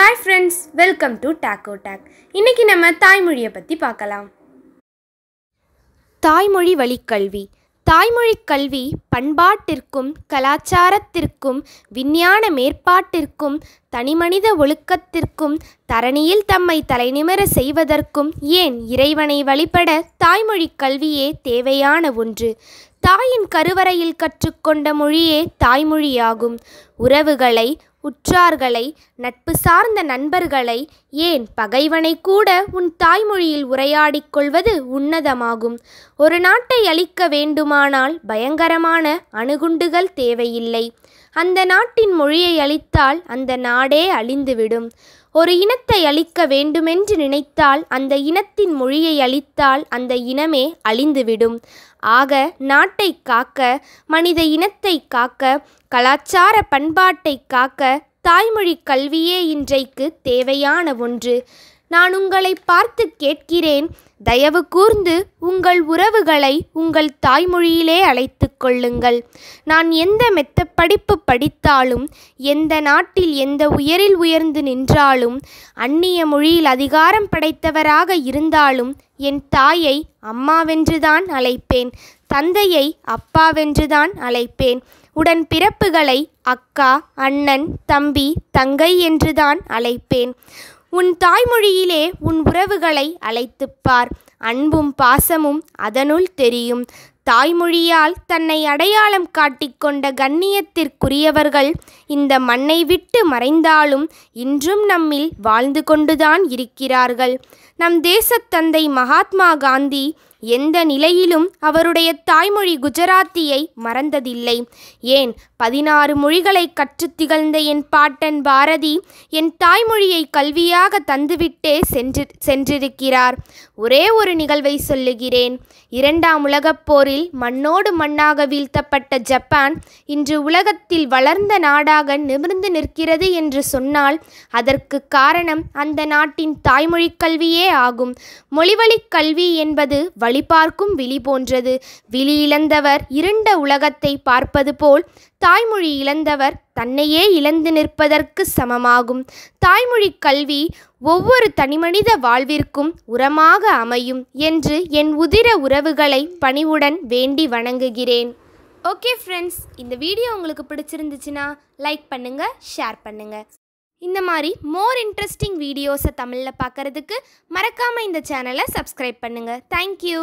hi friends welcome to டேக்கோ டேக் இன்றைக்கி நம்ம தாய்மொழியை பற்றி பார்க்கலாம் தாய்மொழி வழி கல்வி தாய்மொழி கல்வி பண்பாட்டிற்கும் கலாச்சாரத்திற்கும் விஞ்ஞான மேற்பாட்டிற்கும் தனிமனித ஒழுக்கத்திற்கும் தரணியில் தம்மை தலைநிமிர செய்வதற்கும் ஏன் இறைவனை வழிபட தாய்மொழி கல்வியே தேவையான ஒன்று தாயின் கருவறையில் கற்றுக்கொண்ட மொழியே தாய்மொழியாகும் உறவுகளை உற்றார்களை நட்பு சார்ந்த நண்பர்களை ஏன் பகைவனை கூட உன் தாய்மொழியில் உரையாடிக் கொள்வது உன்னதமாகும் ஒரு நாட்டை அழிக்க வேண்டுமானால் பயங்கரமான அணுகுண்டுகள் தேவையில்லை அந்த நாட்டின் மொழியை அழித்தால் அந்த நாடே அழிந்துவிடும் ஒரு இனத்தை அழிக்க வேண்டுமென்று நினைத்தால் அந்த இனத்தின் மொழியை அழித்தால் அந்த இனமே அழிந்துவிடும் ஆக நாட்டை காக்க மனித இனத்தை காக்க கலாச்சார பண்பாட்டை காக்க தாய்மொழி கல்வியே இன்றைக்கு தேவையான ஒன்று நான் உங்களை பார்த்து கேட்கிறேன் தயவு கூர்ந்து உங்கள் உறவுகளை உங்கள் தாய்மொழியிலே அழைத்து கொள்ளுங்கள் நான் எந்த மெத்த படிப்பு படித்தாலும் எந்த நாட்டில் எந்த உயரில் உயர்ந்து நின்றாலும் அந்நிய மொழியில் அதிகாரம் படைத்தவராக இருந்தாலும் என் தாயை அம்மாவென்றுதான் அழைப்பேன் தந்தையை அப்பாவென்றுதான் அழைப்பேன் உடன் பிறப்புகளை அக்கா அண்ணன் தம்பி தங்கை என்றுதான் அழைப்பேன் உன் தாய்மொழியிலே உன் உறவுகளை அழைத்துப்பார் அன்பும் பாசமும் அதனுள் தெரியும் தாய்மொழியால் தன்னை அடையாளம் காட்டிக்கொண்ட கண்ணியத்திற்குரியவர்கள் இந்த மண்ணை விட்டு மறைந்தாலும் இன்றும் நம்மில் வாழ்ந்து கொண்டுதான் இருக்கிறார்கள் நம் தேசத்தந்தை மகாத்மா காந்தி எந்த நிலையிலும் அவருடைய தாய்மொழி குஜராத்தியை மறந்ததில்லை ஏன் பதினாறு மொழிகளை கற்றுத் திகழ்ந்த என் பாட்டன் பாரதி என் தாய்மொழியை கல்வியாக தந்துவிட்டே சென்று சென்றிருக்கிறார் ஒரே ஒரு நிகழ்வை சொல்லுகிறேன் இரண்டாம் உலகப் போரில் மண்ணோடு மண்ணாக வீழ்த்தப்பட்ட ஜப்பான் இன்று உலகத்தில் வளர்ந்த நாடாக நிமிர்ந்து நிற்கிறது என்று சொன்னால் அதற்கு காரணம் அந்த நாட்டின் தாய்மொழிக் கல்வியே ஆகும் மொழிவழிக் கல்வி என்பது வழிபார்க்கும் விழி போன்றது விழி இழந்தவர் இரண்ட உலகத்தை பார்ப்பது போல் தாய்மொழி இழந்தவர் தன்னையே இழந்து நிற்பதற்கு சமமாகும் தாய்மொழி கல்வி ஒவ்வொரு தனிமனித வாழ்விற்கும் உரமாக அமையும் என்று என் உதிர உறவுகளை பணிவுடன் வேண்டி வணங்குகிறேன் ஓகே ஃப்ரெண்ட்ஸ் இந்த வீடியோ உங்களுக்கு பிடிச்சிருந்துச்சுன்னா லைக் பண்ணுங்கள் ஷேர் பண்ணுங்கள் இந்த மாதிரி மோர் இன்ட்ரெஸ்டிங் வீடியோஸை தமிழில் பார்க்குறதுக்கு மறக்காமல் இந்த சேனலை சப்ஸ்கிரைப் பண்ணுங்கள் தேங்க்யூ